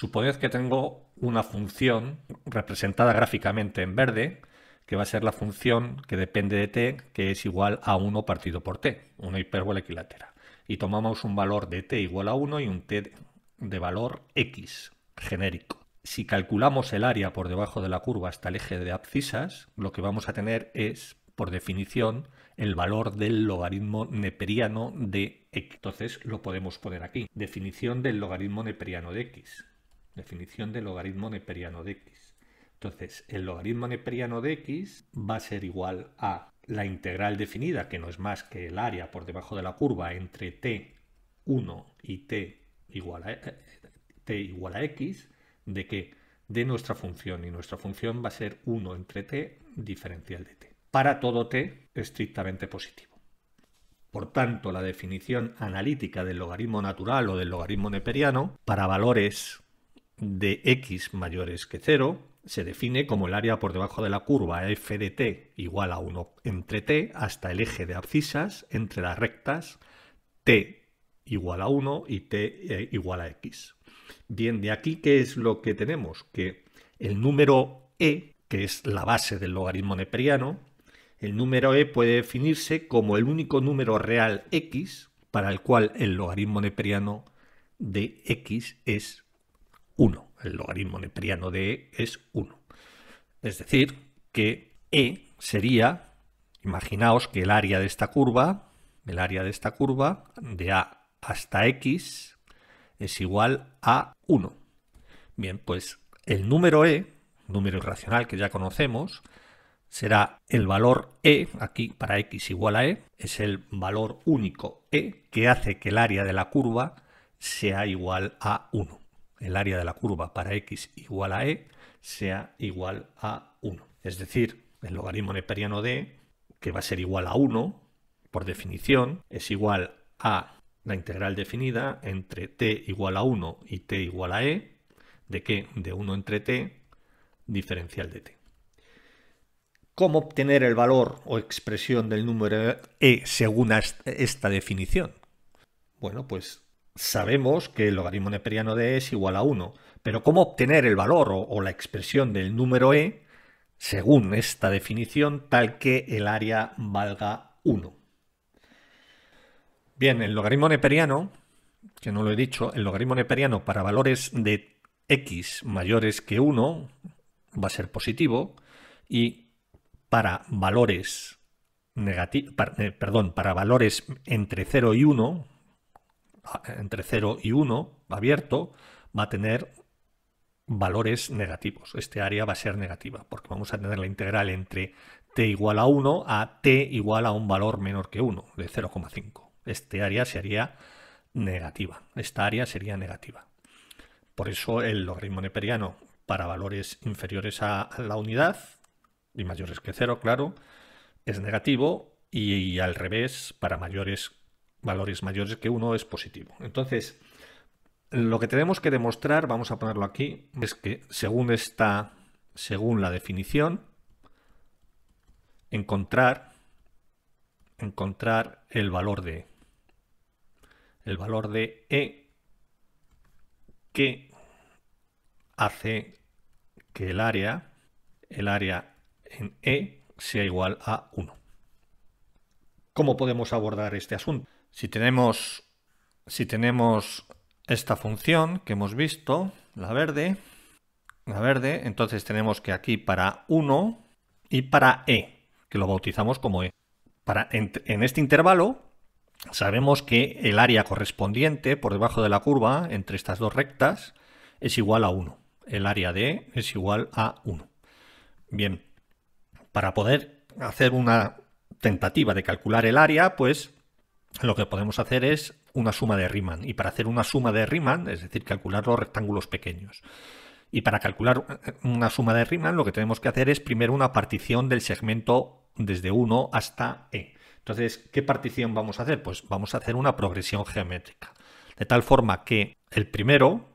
Suponed que tengo una función representada gráficamente en verde, que va a ser la función que depende de t, que es igual a 1 partido por t, una hipérbola equilátera. Y tomamos un valor de t igual a 1 y un t de valor x, genérico. Si calculamos el área por debajo de la curva hasta el eje de abscisas, lo que vamos a tener es, por definición, el valor del logaritmo neperiano de x. Entonces lo podemos poner aquí. Definición del logaritmo neperiano de x. Definición del logaritmo neperiano de x. Entonces, el logaritmo neperiano de x va a ser igual a la integral definida, que no es más que el área por debajo de la curva entre t1 y t igual a, eh, t igual a x, de que de nuestra función y nuestra función va a ser 1 entre t diferencial de t. Para todo t estrictamente positivo. Por tanto, la definición analítica del logaritmo natural o del logaritmo neperiano para valores de x mayores que 0 se define como el área por debajo de la curva f de t igual a 1 entre t hasta el eje de abscisas entre las rectas t igual a 1 y t eh, igual a x. Bien, de aquí, ¿qué es lo que tenemos? Que el número e, que es la base del logaritmo neperiano, el número e puede definirse como el único número real x para el cual el logaritmo neperiano de x es 1. El logaritmo neperiano de E es 1. Es decir, que E sería, imaginaos que el área de esta curva, el área de esta curva, de A hasta X, es igual a 1. Bien, pues el número E, número irracional que ya conocemos, será el valor E, aquí para X igual a E, es el valor único E que hace que el área de la curva sea igual a 1 el área de la curva para x igual a e sea igual a 1. Es decir, el logaritmo neperiano de, que va a ser igual a 1, por definición, es igual a la integral definida entre t igual a 1 y t igual a e, de que de 1 entre t, diferencial de t. ¿Cómo obtener el valor o expresión del número e según esta definición? Bueno, pues sabemos que el logaritmo neperiano de e es igual a 1, pero cómo obtener el valor o, la expresión del número e según esta definición tal que el área valga 1. Bien, el logaritmo neperiano, que no lo he dicho, el logaritmo neperiano para valores de x mayores que 1 va a ser positivo y para valores negativos, eh, perdón, para valores entre 0 y 1, entre 0 y 1 abierto va a tener valores negativos. Este área va a ser negativa porque vamos a tener la integral entre t igual a 1 a t igual a un valor menor que 1 de 0,5. Este área sería negativa. Esta área sería negativa. Por eso el logaritmo neperiano para valores inferiores a la unidad y mayores que 0, claro, es negativo y, al revés para mayores que valores mayores que 1 es positivo. Entonces, lo que tenemos que demostrar, vamos a ponerlo aquí, es que según esta, según la definición, encontrar, encontrar el valor de el valor de e que hace que el área, el área en e sea igual a 1. ¿Cómo podemos abordar este asunto? Si tenemos, si tenemos esta función que hemos visto, la verde, la verde, entonces tenemos que aquí para 1 y para e, que lo bautizamos como e. Para, en, en este intervalo sabemos que el área correspondiente por debajo de la curva entre estas dos rectas es igual a 1. El área de e es igual a 1. Bien, para poder hacer una tentativa de calcular el área, pues lo que podemos hacer es una suma de Riemann. Y para hacer una suma de Riemann, es decir, calcular los rectángulos pequeños. Y para calcular eh, una suma de Riemann, lo que tenemos que hacer es primero una partición del segmento desde 1 hasta E. Entonces, ¿qué partición vamos a hacer? Pues vamos a hacer una progresión geométrica. De tal forma que el primero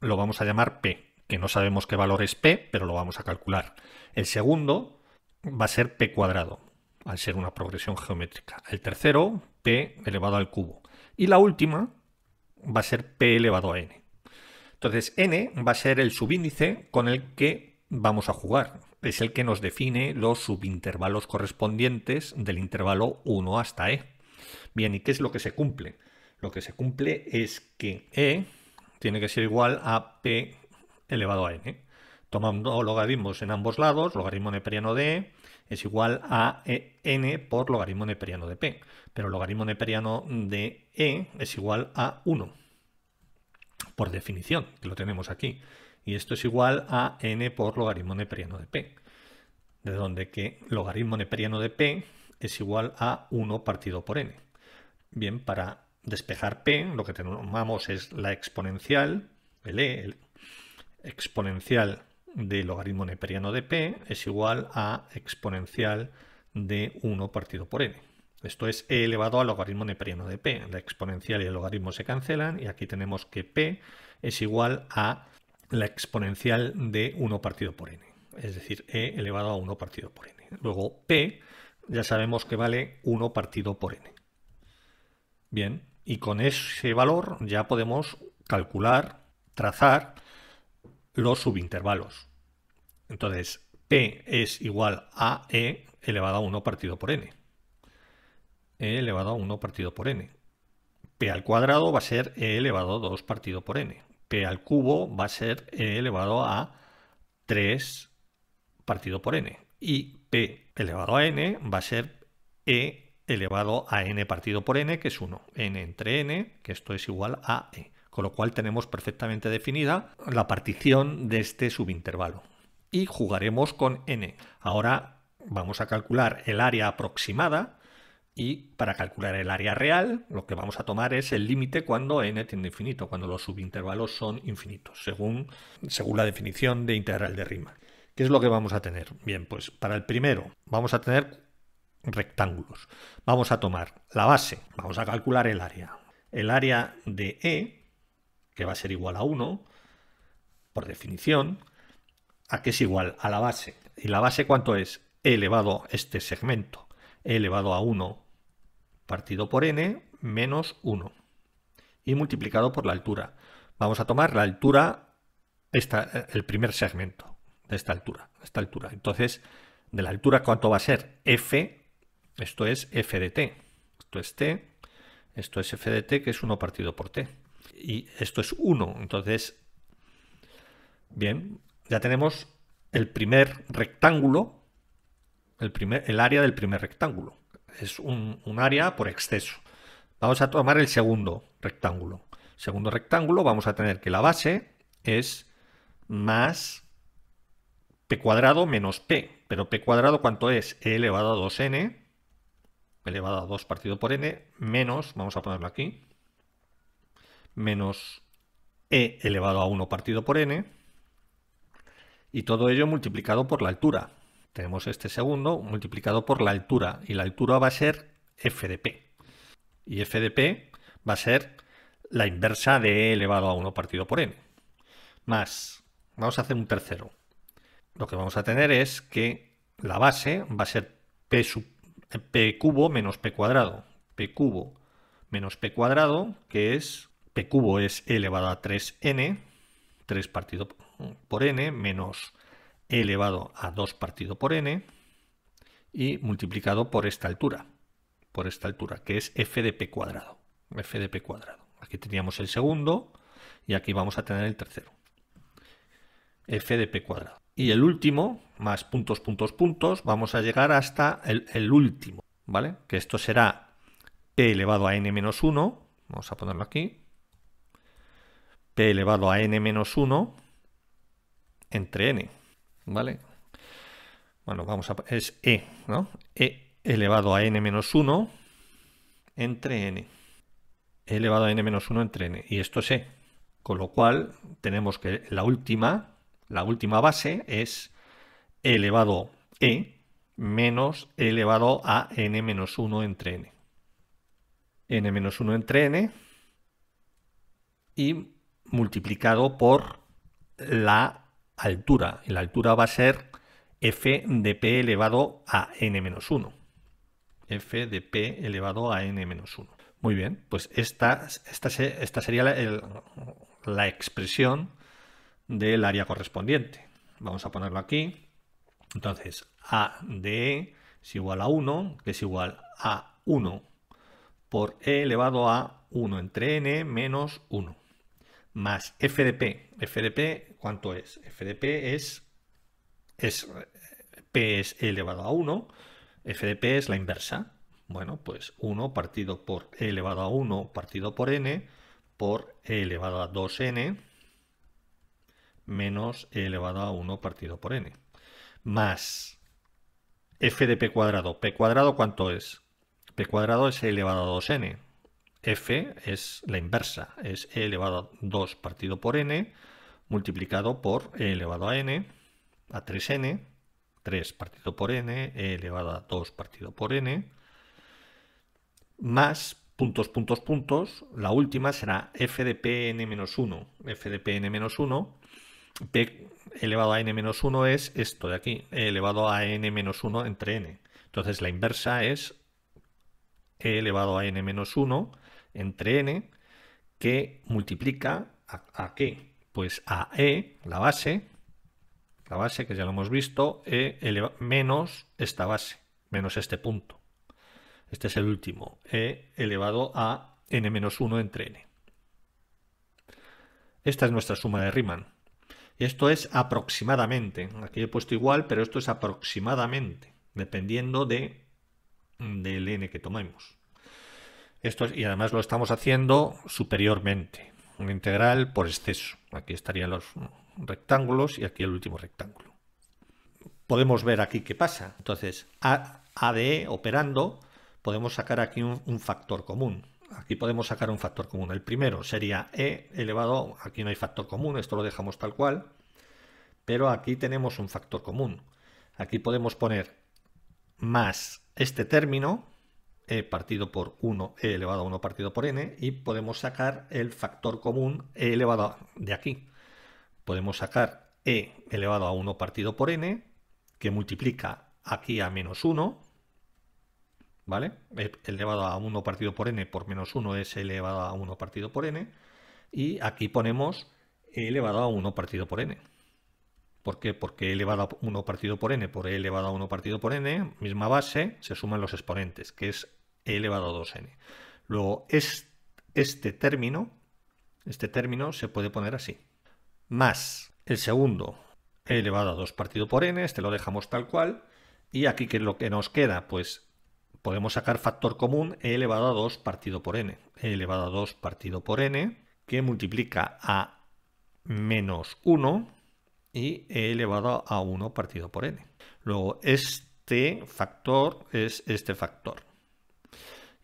lo vamos a llamar P, que no sabemos qué valor es P, pero lo vamos a calcular. El segundo va a ser P cuadrado al ser una progresión geométrica. El tercero, p elevado al cubo. Y la última va a ser p elevado a n. Entonces, n va a ser el subíndice con el que vamos a jugar. Es el que nos define los subintervalos correspondientes del intervalo 1 hasta e. Bien, ¿y qué es lo que se cumple? Lo que se cumple es que e tiene que ser igual a p elevado a n tomando logaritmos en ambos lados, logaritmo neperiano de E es igual a n por logaritmo neperiano de P, pero logaritmo neperiano de E es igual a 1, por definición, que lo tenemos aquí, y esto es igual a n por logaritmo neperiano de P, de donde que logaritmo neperiano de P es igual a 1 partido por n. Bien, para despejar P, lo que tenemos es la exponencial, el E, el exponencial de logaritmo neperiano de p es igual a exponencial de 1 partido por n. Esto es e elevado al logaritmo neperiano de p. La exponencial y el logaritmo se cancelan y aquí tenemos que p es igual a la exponencial de 1 partido por n. Es decir, e elevado a 1 partido por n. Luego p ya sabemos que vale 1 partido por n. Bien, y con ese valor ya podemos calcular, trazar los subintervalos. Entonces, P es igual a E elevado a 1 partido por n. E elevado a 1 partido por n. P al cuadrado va a ser E elevado a 2 partido por n. P al cubo va a ser E elevado a 3 partido por n. Y P elevado a n va a ser E elevado a n partido por n, que es 1. n entre n, que esto es igual a E con lo cual tenemos perfectamente definida la partición de este subintervalo. Y jugaremos con n. Ahora vamos a calcular el área aproximada y para calcular el área real lo que vamos a tomar es el límite cuando n tiende infinito, cuando los subintervalos son infinitos, según, según la definición de integral de Riemann. ¿Qué es lo que vamos a tener? Bien, pues para el primero vamos a tener rectángulos. Vamos a tomar la base, vamos a calcular el área. El área de E que va a ser igual a 1, por definición, a que es igual a la base. ¿Y la base cuánto es? elevado este segmento, elevado a 1 partido por n menos 1 y multiplicado por la altura. Vamos a tomar la altura, esta, el primer segmento de esta altura, esta altura. Entonces, de la altura, ¿cuánto va a ser? F, esto es f de t, esto es t, esto es f de t, que es 1 partido por t y esto es 1. Entonces, bien, ya tenemos el primer rectángulo, el, primer, el área del primer rectángulo. Es un, un área por exceso. Vamos a tomar el segundo rectángulo. Segundo rectángulo, vamos a tener que la base es más p cuadrado menos p. Pero p cuadrado, ¿cuánto es? e elevado a 2n, elevado a 2 partido por n, menos, vamos a ponerlo aquí, menos e elevado a 1 partido por n, y todo ello multiplicado por la altura. Tenemos este segundo multiplicado por la altura, y la altura va a ser f de p. Y f de p va a ser la inversa de e elevado a 1 partido por n. Más, vamos a hacer un tercero. Lo que vamos a tener es que la base va a ser p, p cubo menos p cuadrado. p cubo menos p cuadrado, que es cubo es elevado a 3n, 3 partido por n, menos elevado a 2 partido por n, y multiplicado por esta altura, por esta altura, que es f de p cuadrado, f de p cuadrado. Aquí teníamos el segundo y aquí vamos a tener el tercero, f de p cuadrado. Y el último, más puntos, puntos, puntos, vamos a llegar hasta el, el último, ¿vale? Que esto será p elevado a n menos 1, vamos a ponerlo aquí, p elevado a n menos 1 entre n, ¿vale? Bueno, vamos a... es e, ¿no? e elevado a n menos 1 entre n. e elevado a n menos 1 entre n. Y esto es e. Con lo cual, tenemos que la última, la última base es e elevado e menos e elevado a n menos 1 entre n. n menos 1 entre n. Y multiplicado por la altura. Y la altura va a ser f de p elevado a n-1. f de p elevado a n-1. Muy bien, pues esta, esta, esta sería la, la expresión del área correspondiente. Vamos a ponerlo aquí. Entonces, A de es igual a 1, que es igual a 1 por E elevado a 1 entre N menos 1 más FDP. ¿FDP cuánto es? FDP es, es P es e elevado a 1, FDP es la inversa. Bueno, pues 1 partido por e elevado a 1 partido por n por e elevado a 2n menos e elevado a 1 partido por n. Más f de p cuadrado. ¿P cuadrado cuánto es? P cuadrado es e elevado a 2n f es la inversa, es e elevado a 2 partido por n multiplicado por e elevado a n, a 3n, 3 partido por n, e elevado a 2 partido por n, más puntos, puntos, puntos, la última será f de pn menos 1, f de pn menos 1, p elevado a n menos 1 es esto de aquí, e elevado a n menos 1 entre n. Entonces la inversa es e elevado a n menos 1 entre n que multiplica a, qué? Pues a e, la base, la base que ya lo hemos visto, e menos esta base, menos este punto. Este es el último, e elevado a n menos 1 entre n. Esta es nuestra suma de Riemann. Esto es aproximadamente. Aquí he puesto igual, pero esto es aproximadamente, dependiendo de, del n que tomemos. Esto y además lo estamos haciendo superiormente, un integral por exceso. Aquí estarían los rectángulos y aquí el último rectángulo. Podemos ver aquí qué pasa. Entonces, a de e operando, podemos sacar aquí un factor común. Aquí podemos sacar un factor común. El primero sería E elevado, aquí no hay factor común, esto lo dejamos tal cual, pero aquí tenemos un factor común. Aquí podemos poner más este término, e partido por 1, e eh, elevado a 1 partido por n, y podemos sacar el factor común e elevado a, de aquí. Podemos sacar e elevado a 1 partido por n, que multiplica aquí a menos 1, ¿vale? E elevado a 1 partido por n por menos 1 es elevado a 1 partido por n, y aquí ponemos e elevado a 1 partido por n. ¿Por qué? Porque e elevado a 1 partido por n por e elevado a 1 partido por n, misma base, se suman los exponentes, que es elevado a 2n. Luego, es, este término, este término se puede poner así, más el segundo e elevado a 2 partido por n, este lo dejamos tal cual, y aquí que lo que nos queda, pues podemos sacar factor común e elevado a 2 partido por n, e elevado a 2 partido por n, que multiplica a menos 1 y e elevado a 1 partido por n. Luego, este factor es este factor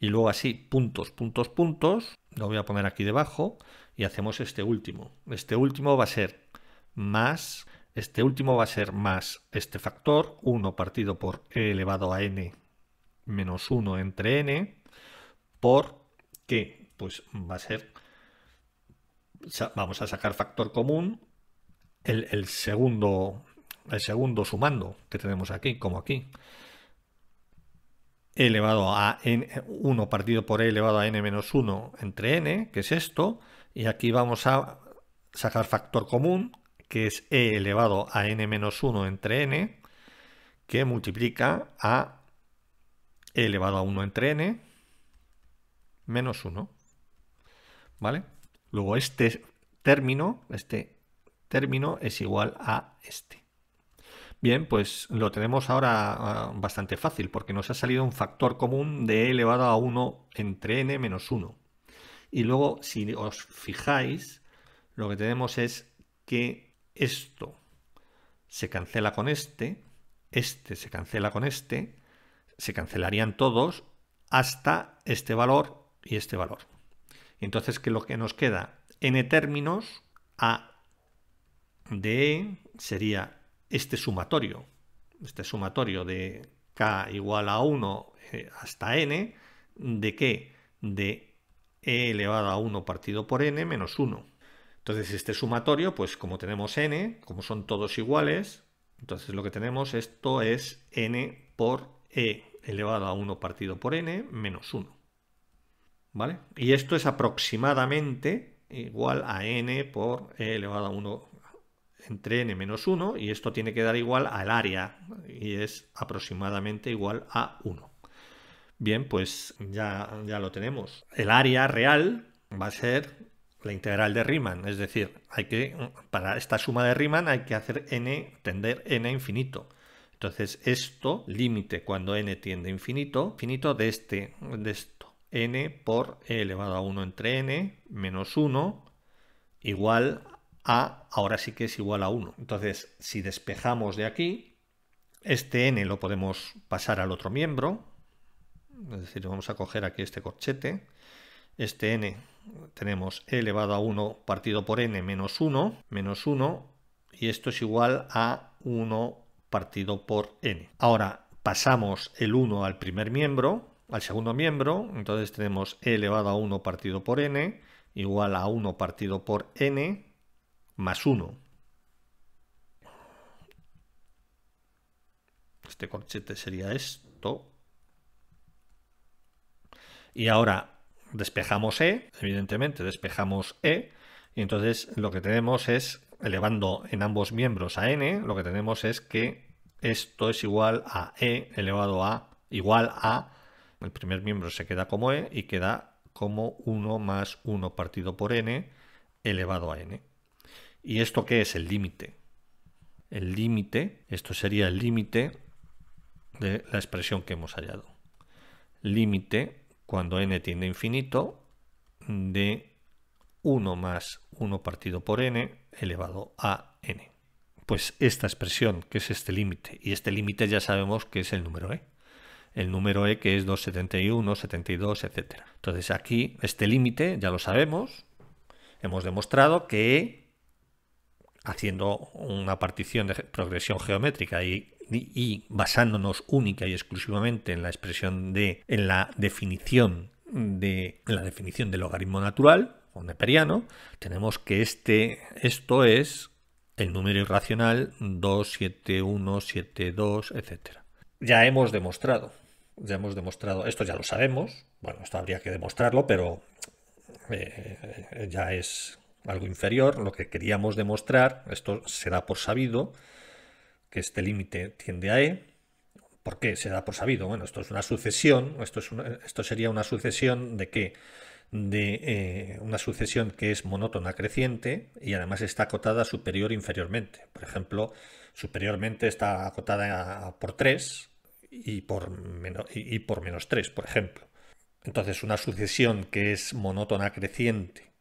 y luego así puntos, puntos, puntos, lo voy a poner aquí debajo y hacemos este último. Este último va a ser más, este último va a ser más este factor, 1 partido por e elevado a n menos 1 entre n, por que pues va a ser, vamos a sacar factor común, el, el segundo, el segundo sumando que tenemos aquí, como aquí e elevado a n, 1 partido por e elevado a n menos 1 entre n, que es esto, y aquí vamos a sacar factor común, que es e elevado a n menos 1 entre n, que multiplica a e elevado a 1 entre n menos 1. ¿Vale? Luego este término, este término es igual a este. Bien, pues lo tenemos ahora ah, bastante fácil porque nos ha salido un factor común de e elevado a 1 entre n menos 1. Y luego, si os fijáis, lo que tenemos es que esto se cancela con este, este se cancela con este, se cancelarían todos hasta este valor y este valor. Entonces, que lo que nos queda? n términos a de e sería este sumatorio, este sumatorio de k igual a 1 eh, hasta n, ¿de qué? De e elevado a 1 partido por n menos 1. Entonces este sumatorio, pues como tenemos n, como son todos iguales, entonces lo que tenemos esto es n por e elevado a 1 partido por n menos 1. ¿Vale? Y esto es aproximadamente igual a n por e elevado a 1 entre n menos 1 y esto tiene que dar igual al área y es aproximadamente igual a 1. Bien, pues ya, ya lo tenemos. El área real va a ser la integral de Riemann, es decir, hay que, para esta suma de Riemann hay que hacer n, tender n a infinito. Entonces esto, límite cuando n tiende a infinito, infinito de, este, de esto, n por e elevado a 1 entre n menos 1 igual a ahora sí que es igual a 1. Entonces, si despejamos de aquí, este n lo podemos pasar al otro miembro, es decir, vamos a coger aquí este corchete, este n tenemos e elevado a 1 partido por n menos 1, menos 1, y esto es igual a 1 partido por n. Ahora pasamos el 1 al primer miembro, al segundo miembro, entonces tenemos e elevado a 1 partido por n igual a 1 partido por n más 1. Este corchete sería esto. Y ahora despejamos E, evidentemente despejamos E, y entonces lo que tenemos es, elevando en ambos miembros a N, lo que tenemos es que esto es igual a E elevado a, igual a, el primer miembro se queda como E y queda como 1 más 1 partido por N elevado a N. ¿Y esto qué es? El límite. El límite, esto sería el límite de la expresión que hemos hallado. Límite, cuando n tiende a infinito, de 1 más 1 partido por n elevado a n. Pues esta expresión, que es este límite, y este límite ya sabemos que es el número e. El número e que es 271, 72, etc. Entonces aquí, este límite, ya lo sabemos, hemos demostrado que e haciendo una partición de progresión geométrica y, basándonos única y exclusivamente en la expresión de, en la definición de la definición del logaritmo natural o neperiano, tenemos que este, esto es el número irracional 2, 7, 1, 7, 2, etc. Ya hemos demostrado, ya hemos demostrado, esto ya lo sabemos, bueno, esto habría que demostrarlo, pero eh, eh, ya es algo inferior, lo que queríamos demostrar, esto se da por sabido, que este límite tiende a E. ¿Por qué se da por sabido? Bueno, esto es una sucesión, esto, sería una sucesión de qué? De eh, una sucesión que es monótona creciente y además está acotada superior e inferiormente. Por ejemplo, superiormente está acotada por 3 y por, y por menos 3, por ejemplo. Entonces, una sucesión que es monótona creciente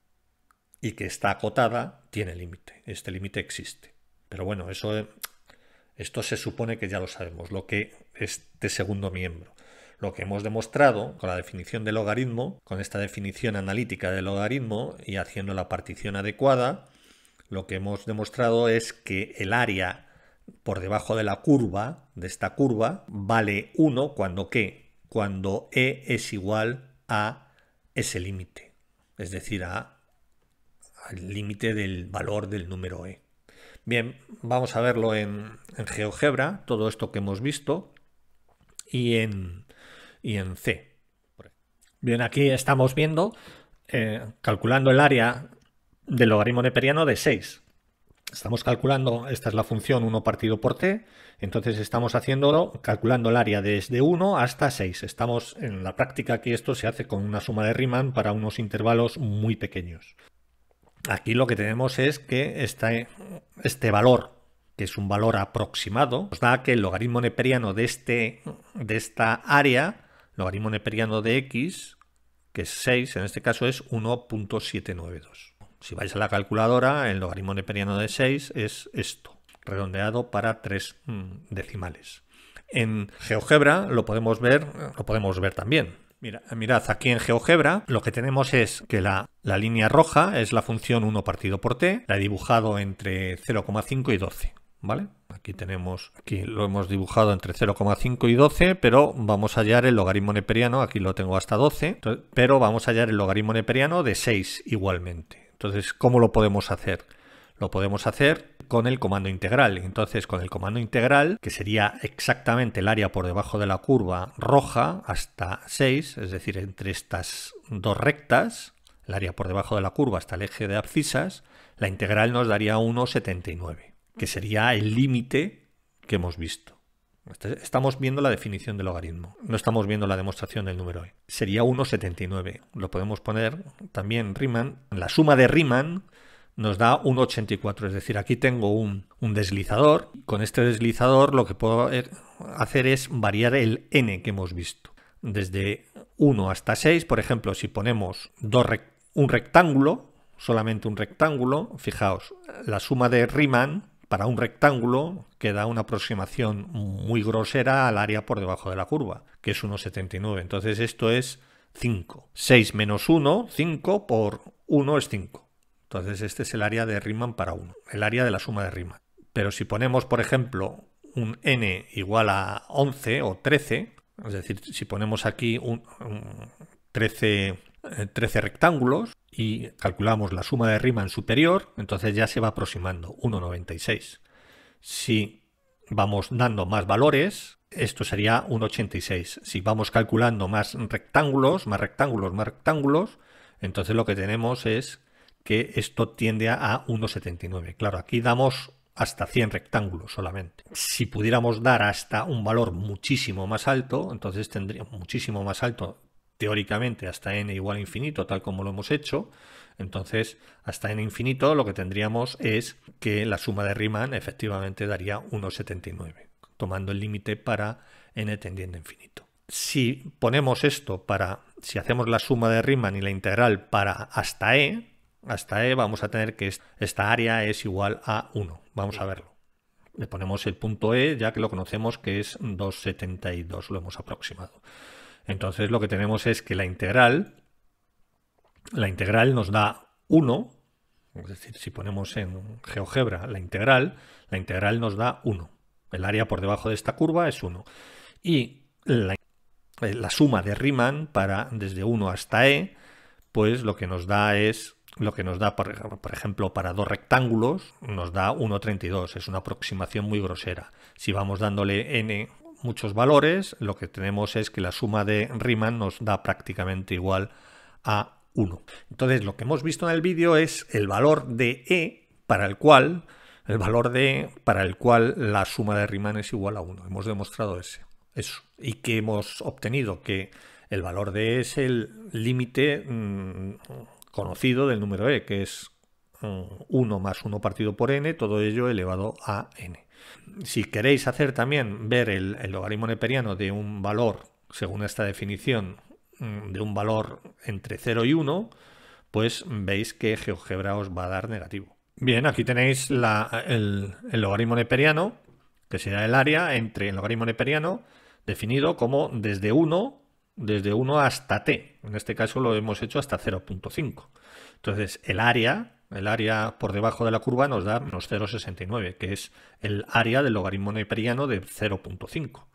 y que está acotada, tiene límite. Este límite existe. Pero bueno, eso, eh, esto se supone que ya lo sabemos, lo que este segundo miembro. Lo que hemos demostrado con la definición del logaritmo, con esta definición analítica del logaritmo y haciendo la partición adecuada, lo que hemos demostrado es que el área por debajo de la curva, de esta curva, vale 1 cuando que Cuando E es igual a ese límite, es decir, a al límite del valor del número e. Bien, vamos a verlo en, GeoGebra, todo esto que hemos visto, y en, y en C. Bien, aquí estamos viendo, eh, calculando el área del logaritmo neperiano de 6. Estamos calculando, esta es la función 1 partido por t, entonces estamos haciéndolo calculando el área desde 1 hasta 6. Estamos en la práctica que esto se hace con una suma de Riemann para unos intervalos muy pequeños. Aquí lo que tenemos es que este, valor que es un valor aproximado, nos da que el logaritmo neperiano de, este, de esta área, logaritmo neperiano de x, que es 6, en este caso es 1.792. Si vais a la calculadora, el logaritmo neperiano de 6 es esto, redondeado para 3 mm, decimales. En GeoGebra lo podemos ver, lo podemos ver también. Mira, mirad, aquí en GeoGebra lo que tenemos es que la, línea roja es la función 1 partido por t, la he dibujado entre 0,5 y 12, ¿vale? Aquí tenemos, aquí lo hemos dibujado entre 0,5 y 12, pero vamos a hallar el logaritmo neperiano, aquí lo tengo hasta 12, pero vamos a hallar el logaritmo neperiano de 6 igualmente. Entonces, ¿cómo lo podemos hacer? Lo podemos hacer con el comando integral. Entonces, con el comando integral, que sería exactamente el área por debajo de la curva roja hasta 6, es decir, entre estas dos rectas, el área por debajo de la curva hasta el eje de abscisas, la integral nos daría 1,79, que sería el límite que hemos visto. Este, estamos viendo la definición del logaritmo, no estamos viendo la demostración del número e. Sería 1,79. Lo podemos poner también Riemann. La suma de Riemann nos da 1,84. Es decir, aquí tengo un, deslizador. Con este deslizador lo que puedo hacer es variar el n que hemos visto. Desde 1 hasta 6, por ejemplo, si ponemos dos un rectángulo, solamente un rectángulo, fijaos, la suma de Riemann para un rectángulo que da una aproximación muy grosera al área por debajo de la curva, que es 1,79. Entonces esto es 5. 6 menos 1, 5 por 1 es 5. Entonces este es el área de Riemann para 1, el área de la suma de Riemann. Pero si ponemos, por ejemplo, un n igual a 11 o 13, es decir, si ponemos aquí un, 13, 13 eh, rectángulos y calculamos la suma de Riemann superior, entonces ya se va aproximando 1,96. Si vamos dando más valores, esto sería 1,86. Si vamos calculando más rectángulos, más rectángulos, más rectángulos, entonces lo que tenemos es que esto tiende a 1,79. Claro, aquí damos hasta 100 rectángulos solamente. Si pudiéramos dar hasta un valor muchísimo más alto, entonces tendríamos muchísimo más alto teóricamente hasta n igual a infinito, tal como lo hemos hecho, entonces hasta n infinito lo que tendríamos es que la suma de Riemann efectivamente daría 1,79, tomando el límite para n tendiendo a infinito. Si ponemos esto para, si hacemos la suma de Riemann y la integral para hasta e, hasta E vamos a tener que esta área es igual a 1. Vamos a verlo. Le ponemos el punto E ya que lo conocemos que es 2,72, lo hemos aproximado. Entonces lo que tenemos es que la integral, la integral nos da 1, es decir, si ponemos en GeoGebra la integral, la integral nos da 1. El área por debajo de esta curva es 1. Y la, eh, la suma de Riemann para desde 1 hasta E, pues lo que nos da es lo que nos da, por, por ejemplo, para dos rectángulos, nos da 1,32. Es una aproximación muy grosera. Si vamos dándole n muchos valores, lo que tenemos es que la suma de Riemann nos da prácticamente igual a 1. Entonces, lo que hemos visto en el vídeo es el valor de E para el cual el valor de para el cual la suma de Riemann es igual a 1. Hemos demostrado ese, eso. Y que hemos obtenido que el valor de E es el límite mm, conocido del número e, que es 1 mm, más 1 partido por n, todo ello elevado a n. Si queréis hacer también ver el, logaritmo neperiano de un valor, según esta definición, mm, de un valor entre 0 y 1, pues veis que GeoGebra os va a dar negativo. Bien, aquí tenéis el, el, logaritmo neperiano, que será el área entre el logaritmo neperiano definido como desde 1 desde 1 hasta t. En este caso lo hemos hecho hasta 0.5. Entonces, el área, el área por debajo de la curva nos da menos 0.69, que es el área del logaritmo neperiano de 0.5,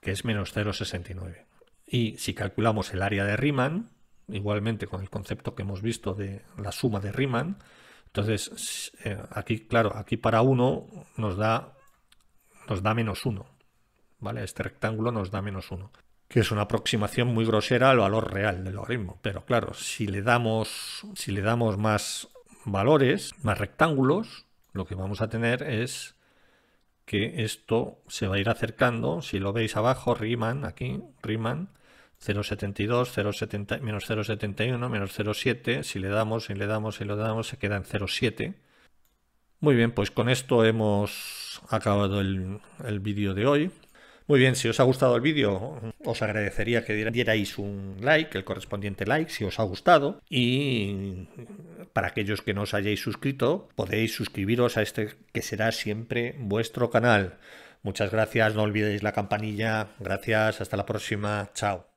que es menos 0.69. Y si calculamos el área de Riemann, igualmente con el concepto que hemos visto de la suma de Riemann, entonces eh, aquí, claro, aquí para 1 nos da, nos da menos 1. ¿vale? Este rectángulo nos da menos 1 que es una aproximación muy grosera al valor real del logaritmo. Pero claro, si le damos, si le damos más valores, más rectángulos, lo que vamos a tener es que esto se va a ir acercando. Si lo veis abajo, Riemann, aquí, Riemann, 0,72, 0,70, menos 0,71, menos 0,7. Si le damos, si le damos, si le damos, se queda en 0,7. Muy bien, pues con esto hemos acabado el, el vídeo de hoy. Muy bien, si os ha gustado el vídeo, os agradecería que dierais un like, el correspondiente like, si os ha gustado. Y para aquellos que no os hayáis suscrito, podéis suscribiros a este que será siempre vuestro canal. Muchas gracias, no olvidéis la campanilla. Gracias, hasta la próxima. Chao.